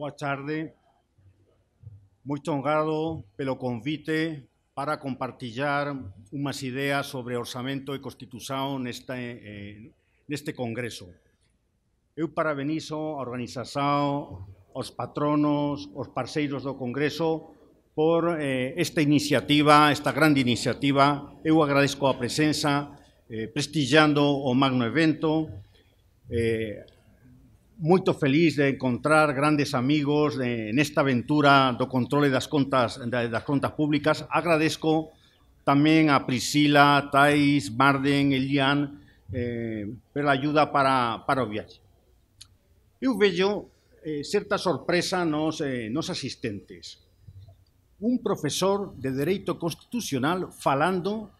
Boa tarde. Moito honrado pelo convite para compartillar unhas ideas sobre orzamento e constitución neste, eh, neste congreso. Eu parabenizo a organización, os patronos, os parceiros do congreso por eh, esta iniciativa, esta grande iniciativa. Eu agradezco a presenza, eh, prestigiando o magno evento, eh, Muy feliz de encontrar grandes amigos en eh, esta aventura de control de las las contas públicas. Agradezco también a Priscila, Thais, Marden, Elian eh, por la ayuda para, para viaje. y veo veo eh, cierta sorpresa en los asistentes. Un profesor de Derecho Constitucional falando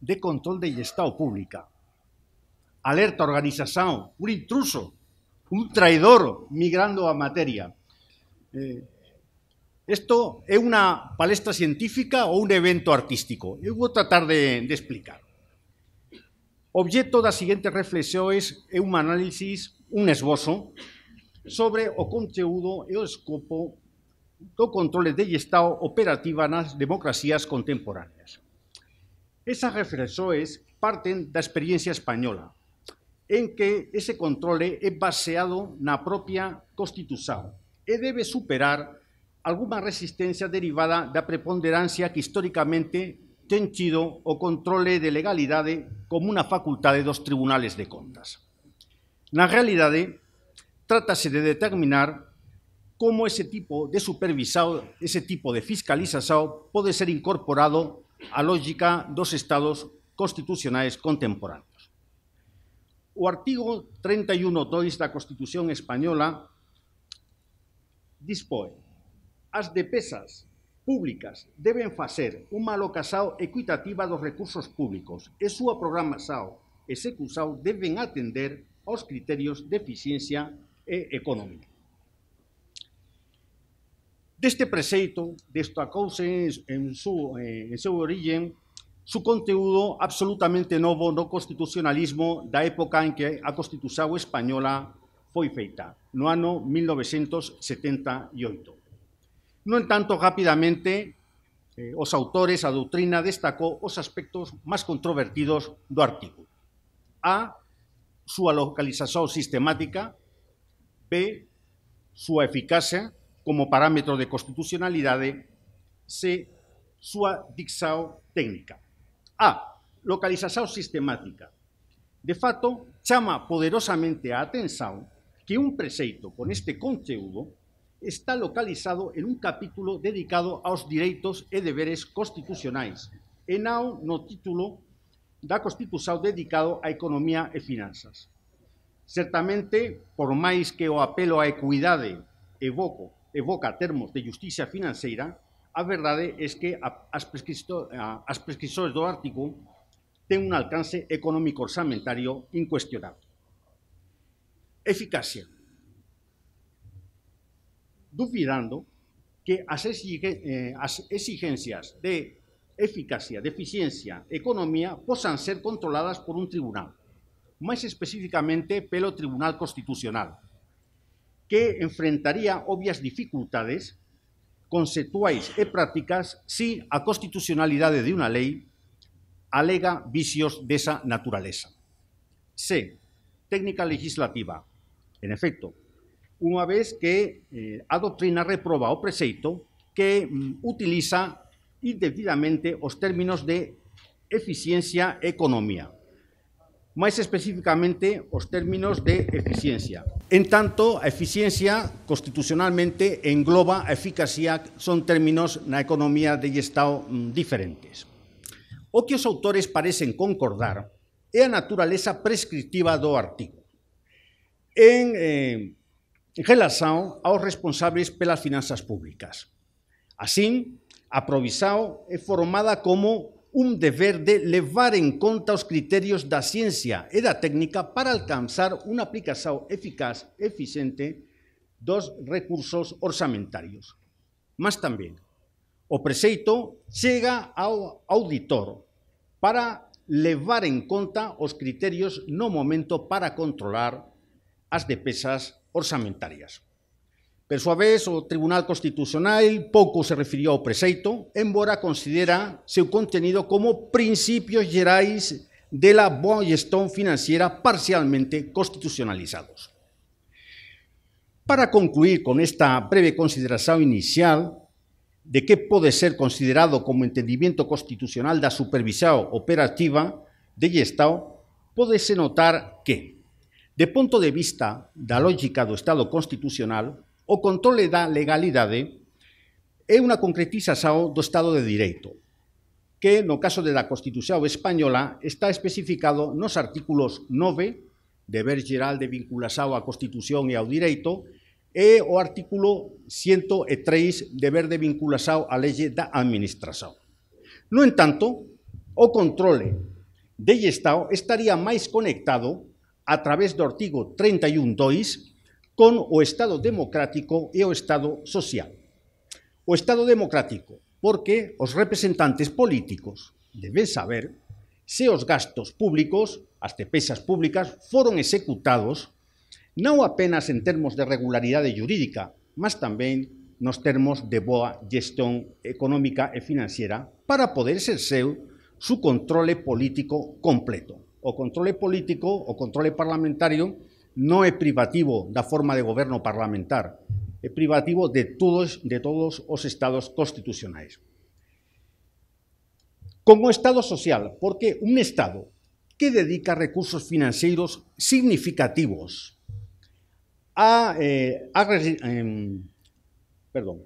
de control del Estado pública. Alerta organización, un intruso un traidor migrando a materia. Eh, esto es una palestra científica o un evento artístico? Yo voy a tratar de, explicar. Objeto las siguientes reflexiones es un análisis, un esbozo, sobre o conteúdo y el escopo de controles de operativos en las democracias contemporáneas. Esas reflexiones parten de la experiencia española, en que ese control es baseado la propia Constitución e debe superar alguna resistencia derivada da preponderancia que históricamente ten chido o control de legalidade como una facultad de dos tribunales de contas. Na realidade, tratase de determinar cómo ese tipo de supervisado, ese tipo de fiscalizado puede ser incorporado á lógica dos estados constitucionales contemporáneos. El artículo 31.2 de la Constitución Española dispõe as despesas públicas deben facer malo alocación equitativa dos recursos públicos e súa programación ejecución deben atender los criterios de eficiencia e económica. Deste preceito precepto en, en, su, en seu origen su contenido, absolutamente nuevo, no constitucionalismo la época en que la Constitución Española fue feita, no año 1978. No en tanto rápidamente eh, os autores, a doctrina destacó los aspectos más controvertidos do artículo. A, Su localización sistemática, B, Su eficacia como parámetro de constitucionalidad. C, Su dicción técnica. A. Localización sistemática. De fato, chama poderosamente a atención que un preceito con este conteúdo está localizado en un capítulo dedicado aos direitos e deberes constitucionais, e non no título da Constitución dedicado a economía e finanzas. Certamente, por máis que o apelo á equidade evoco, evoca termos de justicia financeira, A verdade es que as, prescrito as pesquisores do artículo ten un alcance económico orzamentario incuestionable. Eficacia. Duvidando que las eh, exigencias de eficacia, de eficiencia, economía, posan ser controladas por un tribunal, más específicamente pelo Tribunal Constitucional, que enfrentaría obvias dificultades conceptuales e prácticas si a constitucionalidad de una ley alega vicios de esa naturaleza. C. Técnica legislativa. En efecto, una vez que eh, adoctrina reproba o preceito que mm, utiliza indebidamente los términos de eficiencia e economía. Más específicamente, los términos de eficiencia. En tanto, eficiencia constitucionalmente engloba eficacia, son términos en la economía de Estado mm, diferentes. O que autores parecen concordar en la naturaleza prescriptiva do artículo eh, En, relación a los responsables responsables pelas finanzas públicas. Así, aprovisado es formada como un deber de llevar en cuenta los criterios la ciencia de la técnica para alcanzar una aplicación eficaz, eficiente dos recursos orçamentarios. Más también, o preceito llega al auditor para llevar en cuenta los criterios no momento para controlar las despesas orçamentarias. Per su vez, o Tribunal Constitucional poco se refirió a preceito, embora considera su contenido como principios gerais de la boa gestión financiera parcialmente constitucionalizados. Para concluir con esta breve consideración inicial de qué puede ser considerado como entendimiento constitucional da supervisión operativa de Estado, se notar que, de punto de vista da lógica do Estado constitucional, o controle da legalidad es una concretización do Estado de Direito, que en no caso de la Constitución Española está especificado los artículos 9, deber general de vinculación a Constitución e ao Direito, e o artículo 103, e deber de vinculación a lei da Administración. No entanto, o controle de Estado estaría más conectado a través do artigo 31.2 con o Estado democrático e o Estado social. O Estado democrático, porque os representantes políticos deben saber se os gastos públicos, as despesas públicas, foron executados non apenas en termos de regularidade jurídica, mas tamén nos termos de boa gestión económica e financiera para poder ser seu su controle político completo. O controle político, o controle parlamentario, no es privativo la forma de gobierno parlamentar, es privativo de todos, de todos estados constitucionales. Como Estado social, porque un Estado que dedica recursos financieros significativos a, eh, em, perdón,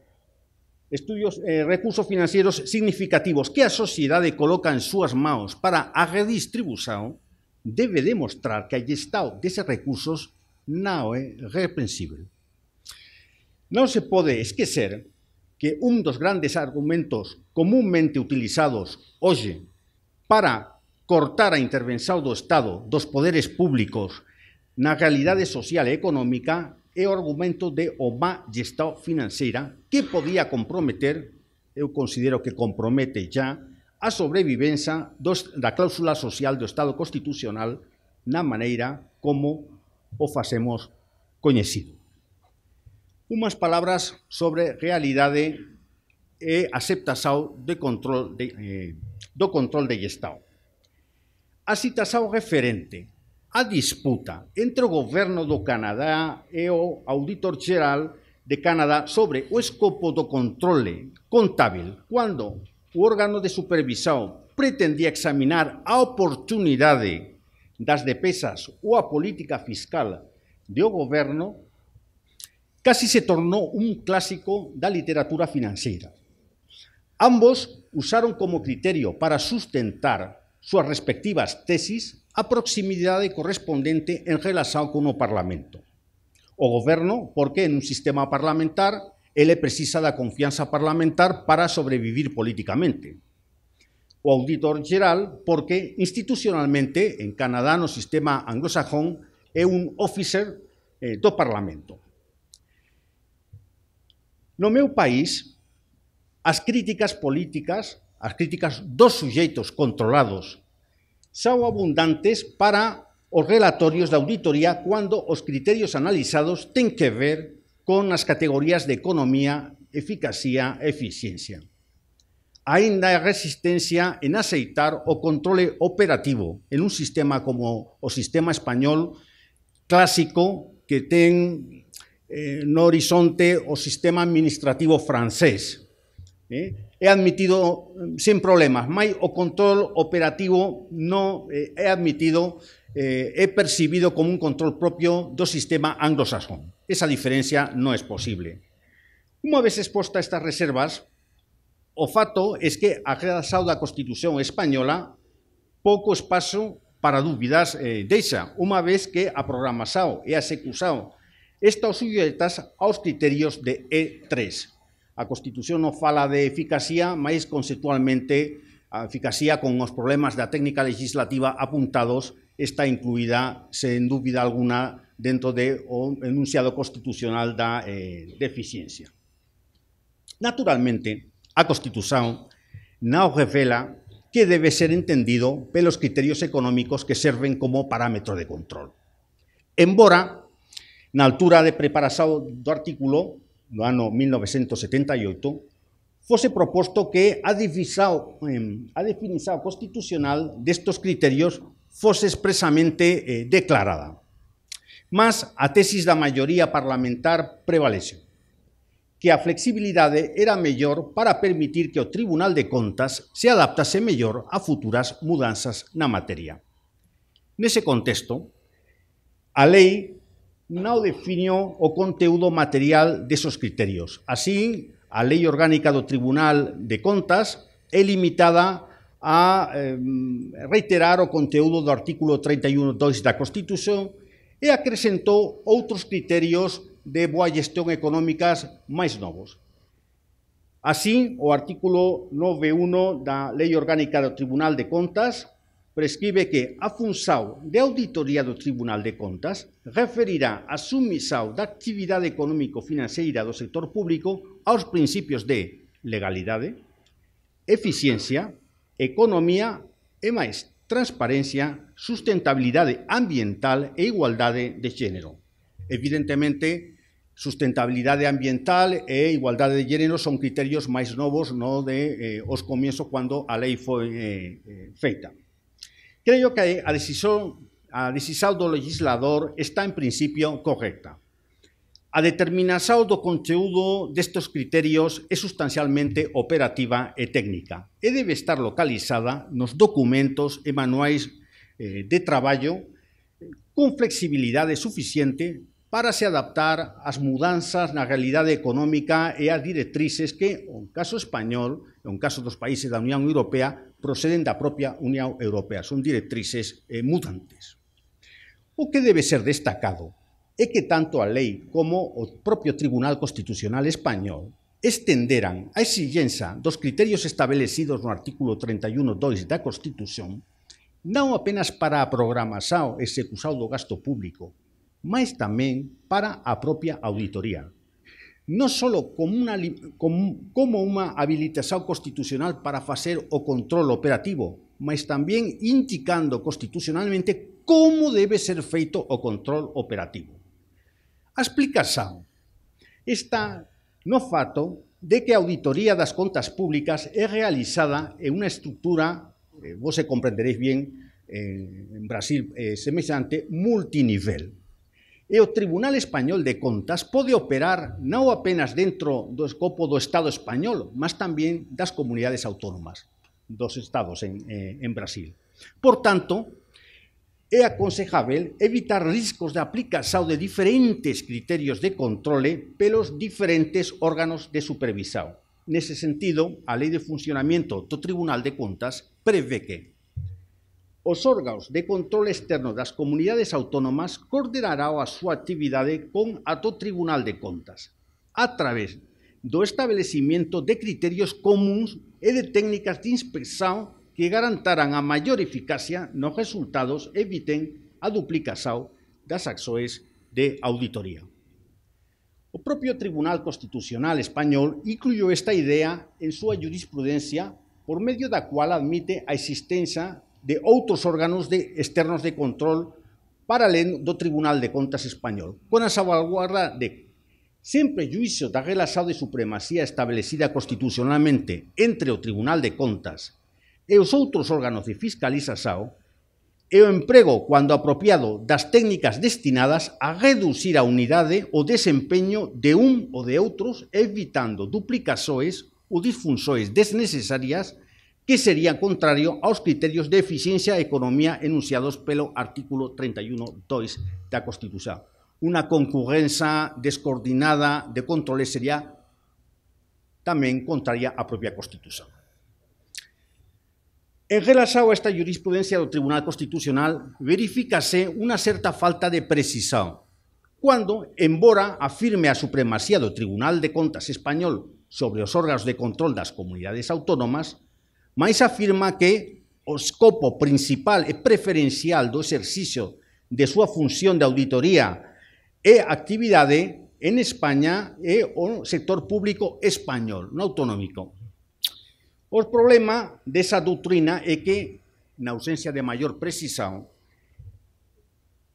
estudios, eh, recursos financieros significativos que a sociedade coloca en sus manos para a redistribución, debe demostrar que el Estado de esos recursos no es reprensible. No se puede esquecer que de los grandes argumentos comúnmente utilizados hoy para cortar a intervención del Estado, dos poderes públicos, na realidad social e económica es el argumento de o má Estado financiera que podía comprometer, yo considero que compromete ya, a sobrevivencia dos, da cláusula social do Estado Constitucional na maneira como o facemos coñecido. Umas palabras sobre realidade e aceptação de control de, eh, do control de Estado. A citação referente á disputa entre o goberno do Canadá e o Auditor Geral de Canadá sobre o escopo do controle contábil, cando órgano de supervisión pretendía examinar a de las pesas o a política fiscal de un gobierno, casi se un un de da literatura financiera. Ambos usaron como criterio para sustentar sus respectivas tesis a proximidad correspondiente en relación con un parlamento o gobierno, porque en un sistema parlamentar ele precisa da confianza parlamentar para sobrevivir políticamente. O auditor geral, porque institucionalmente en Canadá no sistema anglosajón, é un officer eh, do Parlamento. No meu país, as críticas políticas, as críticas dos sujeitos controlados, son abundantes para os relatorios da auditoría cando os criterios analizados ten que ver con las categorías de economía, eficacia eficiencia. Ainda hay resistencia en aceitar o control operativo en un sistema como o sistema español clásico que ten eh, horizonte o sistema administrativo francés. ¿eh? he admitido eh, sin problemas, mai o control operativo no eh, he admitido eh, he percibido como un control propio do sistema anglosajón. Esa diferencia no es posible. Una vez expuestas estas reservas, o fato es que a quedado la Constitución Española poco espacio para dudas eh, de esa. una vez que programado y ha e a estas sujetas a los criterios de E3. La Constitución no fala de eficacia, más conceptualmente eficacia con los problemas de la técnica legislativa apuntados está incluida, sin duda alguna, dentro de un enunciado constitucional de eh, deficiencia. Naturalmente, a Constitución no revela que debe ser entendido pelos criterios económicos que sirven como parámetro de control. Embora, la altura de preparación del artículo, no año 1978, fuese propuesto que ha definido em, a definición constitucional estos criterios fose expresamente eh, declarada. Mas a tesis da maioría parlamentar prevaleceu que a flexibilidade era mellor para permitir que o Tribunal de Contas se adaptase mellor a futuras mudanzas na materia. Nese contexto, a lei non definió o conteúdo material desos criterios. Así, a lei orgánica do Tribunal de Contas é limitada a eh, reiterar o conteúdo do artículo 31.2 da Constitución e acrescentou outros criterios de boa gestión económicas máis novos. Así, o artículo 9.1 da Lei Orgánica do Tribunal de Contas prescribe que a función de auditoría do Tribunal de Contas referirá a sumisao da actividade económico-financeira do sector público aos principios de legalidade, eficiencia, economía e máis transparencia, sustentabilidad ambiental e igualdad de género. Evidentemente, sustentabilidad ambiental e igualdad de género son criterios más novos no de eh, os comienzo cuando la ley fue eh, eh, feita. Creo que a decisión a legislador está en principio correcta. A determinado do de estos criterios es sustancialmente operativa y técnica y e debe estar localizada en los documentos y manuales eh, de trabajo con flexibilidad suficiente para se adaptar las mudanzas la realidad económica y a directrices que, en caso español, en caso de los países de la Unión Europea, proceden de la propia Unión Europea. Son directrices eh, mutantes. O que debe ser destacado es que tanto a Ley como o propio Tribunal Constitucional Español estenderan a exigencia dos criterios en el artículo 31.2 la Constitución no apenas para a programación e execución do gasto público, mas también para a propia auditoría. no só como una habilitación constitucional para facer o control operativo, mas también indicando constitucionalmente cómo debe ser feito o control operativo. A explicación Está no fato de que la auditoría las contas públicas es realizada en una estructura, eh, vos se comprenderéis bien, eh, en Brasil eh, semejante, multinivel. El Tribunal Español de Contas puede operar no apenas dentro del escopo del Estado español, mas también las comunidades autónomas dos estados en, en Brasil. Por tanto, es aconsejable evitar riesgos de aplicación de diferentes criterios de por pelos diferentes órganos de supervisión. En ese sentido, la Ley de Funcionamiento del Tribunal de Contas prevé que los órganos de control externo de las comunidades autónomas coordinarán su actividad con el Tribunal de Contas a través del establecimiento de criterios comunes y de técnicas de inspección que garantaran a mayor eficacia los resultados eviten a de las acciones de auditoría. El propio Tribunal Constitucional español incluyó esta idea en su jurisprudencia por medio de la cual admite a existencia de otros órganos de externos de control para el Tribunal de Contas español, con la salvaguarda de siempre juicio da relación de supremacía establecida constitucionalmente entre el Tribunal de Contas e otros órganos de fiscalización e o cuando apropiado, las técnicas destinadas a reducir a unidades o desempeño de un o de otros, evitando duplicaciones o disfunciones desnecesarias que serían contrario los criterios de eficiencia y e economía enunciados pelo artículo 31.2 de la Constitución. Una concurrencia descoordinada de controles sería también contraria a propia Constitución. En relaxado a esta jurisprudencia do Tribunal Constitucional, verificase unha certa falta de precisión, cando, embora afirme a supremacía do Tribunal de Contas Español sobre os órganos de control das comunidades autónomas, máis afirma que o escopo principal e preferencial do exercicio de súa función de auditoría e actividade en España é o sector público español, non autonómico, El problema de esa doctrina es que, en ausencia de mayor precisión,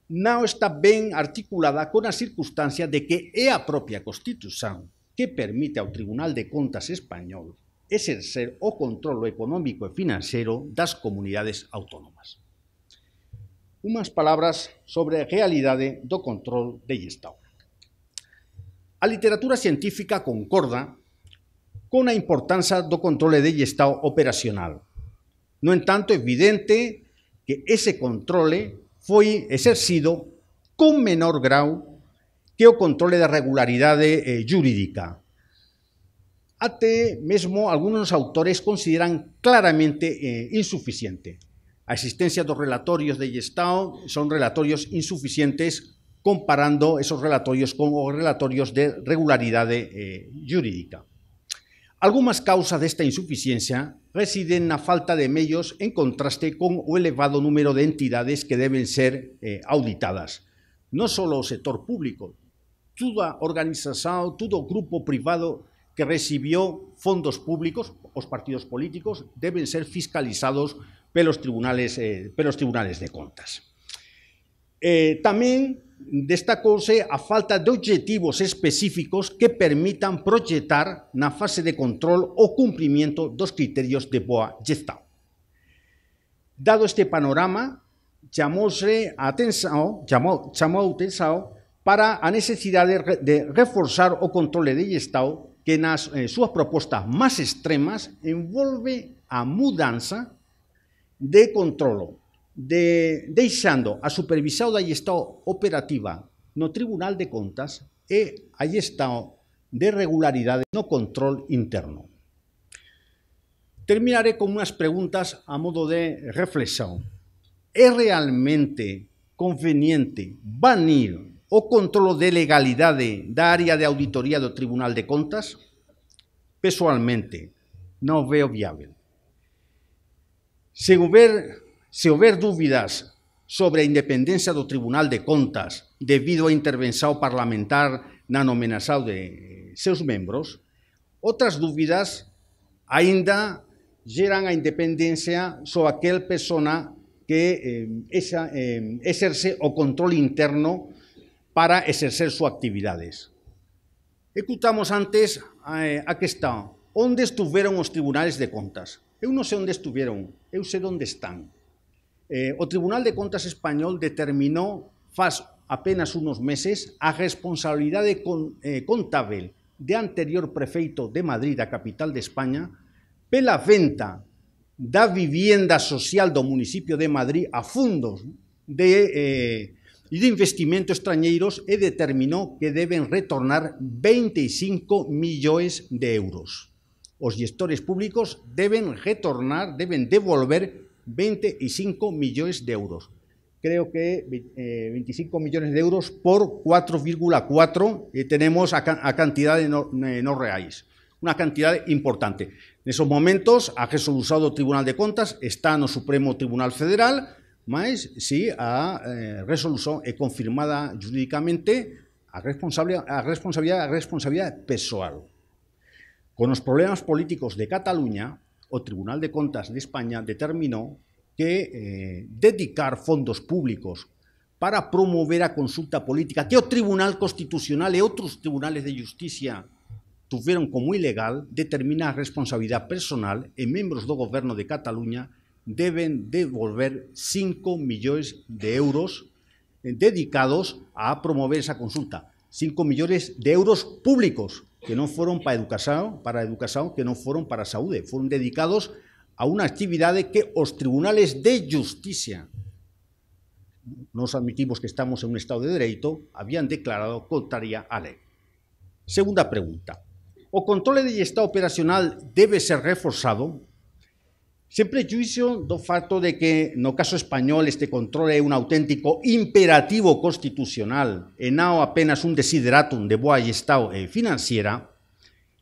no está bien articulada con la circunstancia de que es la propia Constitución que permite al Tribunal de Contas Español exercer o control económico financiero de las comunidades autónomas. Unas palabras sobre la realidade do control de Estado. La literatura científica concorda con la importancia do control de Estado operacional. No entanto, tanto evidente que ese control fue ejercido con menor grado que el control de regularidad eh, jurídica. Até mesmo algunos autores consideran claramente eh, insuficiente. la existencia dos relatorios de Estado, son relatorios insuficientes comparando esos relatorios con los relatorios de regularidad eh, jurídica. Algunas causas de esta insuficiencia residen en la falta de medios en contraste con el elevado número de entidades que deben ser eh, auditadas. No solo el sector público, toda organización, todo grupo privado que recibió fondos públicos, los partidos políticos, deben ser fiscalizados los tribunales, eh, los tribunales de contas. Eh, también... Destacóse a falta de objetivos específicos que permitan proyectar la fase de control o de dos criterios de boa gestão. Dado este panorama, llamóse a atenção, chamou, para la necesidad de, reforzar o controle de gestão que en eh, sus propuestas más extremas envuelve a mudanza de control de, deixando a supervisado da estado operativa no Tribunal de Contas e a estado de regularidad no control interno. Terminaré con unas preguntas a modo de reflexión. ¿Es realmente conveniente banir o control de legalidad de área de auditoría del Tribunal de Contas? Personalmente, no veo viable. Según si houver dudas sobre a independencia del Tribunal de Contas debido a intervención parlamentar na amenazado de eh, seus miembros, otras dudas ainda llegan a independencia sobre aquel persona que eh, eh, ejerce esa, o control interno para ejercer sus actividades. Escutamos antes a que está. onde estuvieron los tribunales de contas? Eu no sé onde estuvieron, eu sé dónde están. El eh, Tribunal de Contas Español determinó hace apenas unos meses a responsabilidad de contable eh, de anterior prefeito de Madrid, a capital de España, pela venta da vivienda social do municipio de Madrid a fondos de, eh, e de investimento extrañeiros e determinou que deben retornar 25 millones de euros. Los gestores públicos deben retornar, deben devolver 25 millones de euros. Creo que 25 eh, millones de euros por 4,4 eh, tenemos a, cantidad eh, no, reales. una cantidad importante. En esos momentos, ha resolucionado el Tribunal de Contas, está el Supremo Tribunal Federal, más sí, a eh, resolución confirmada jurídicamente a responsabilidad a Con los problemas políticos de Cataluña, o Tribunal de Contas de España determinó que eh, dedicar fondos públicos para promover a consulta política que o Tribunal Constitucional y e otros tribunales de justicia tuvieron como ilegal determinar responsabilidad personal en miembros del gobierno de Cataluña deben devolver 5 millones de euros eh, dedicados a promover esa consulta. 5 millones de euros públicos, que no fueron para educación, para educación, que no fueron para saúde, fueron dedicados a actividad de que los tribunales de justicia nos admitimos que estamos en un estado de derecho, habían declarado contraria a ley. Segunda pregunta. O control de estado operacional debe ser reforzado prejuicio do facto de que no caso español este control é un auténtico imperativo constitucional e non apenas un desideratum de boa estado e financiera,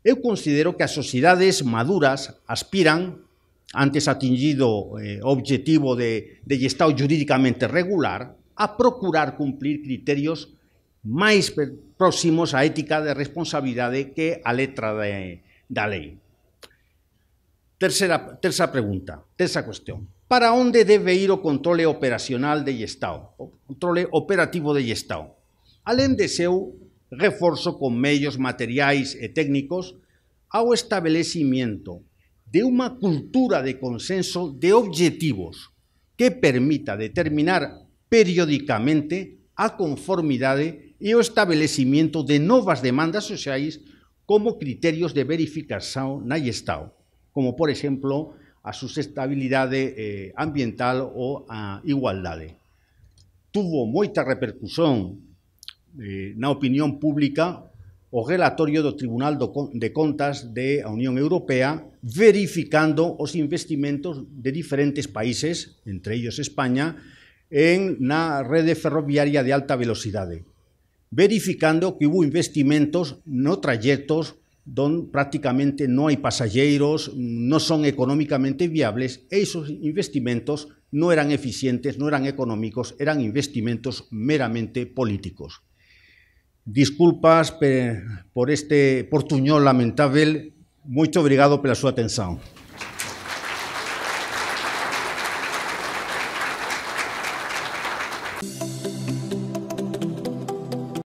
eu considero que as sociedades maduras aspiran, antes atingido o eh, objetivo de, de estado jurídicamente regular, a procurar cumplir criterios máis próximos á ética de responsabilidade que a letra de, da lei. Tercera, tercera pregunta, tercera cuestión. ¿Para dónde debe ir o controle operacional de Estado? O controle operativo de Estado. Al de seu reforzo con medios materiales y e técnicos ao establecimiento de una cultura de consenso de objetivos que permita determinar periódicamente a conformidad y e o establecimiento de nuevas demandas sociales como criterios de verificación na Estado. como por exemplo a sustentabilidade eh, ambiental ou a igualdade. Tuvo moita repercusión eh, na opinión pública o relatorio do Tribunal de Contas de a Unión Europea verificando os investimentos de diferentes países, entre ellos España, en na rede ferroviaria de alta velocidade, verificando que hubo investimentos no trayectos donde prácticamente no hay pasajeros, no son económicamente viables, esos investimentos no eran eficientes, no eran económicos, eran investimentos meramente políticos. Disculpas por este portuñol lamentable. mucho obrigado por su atención.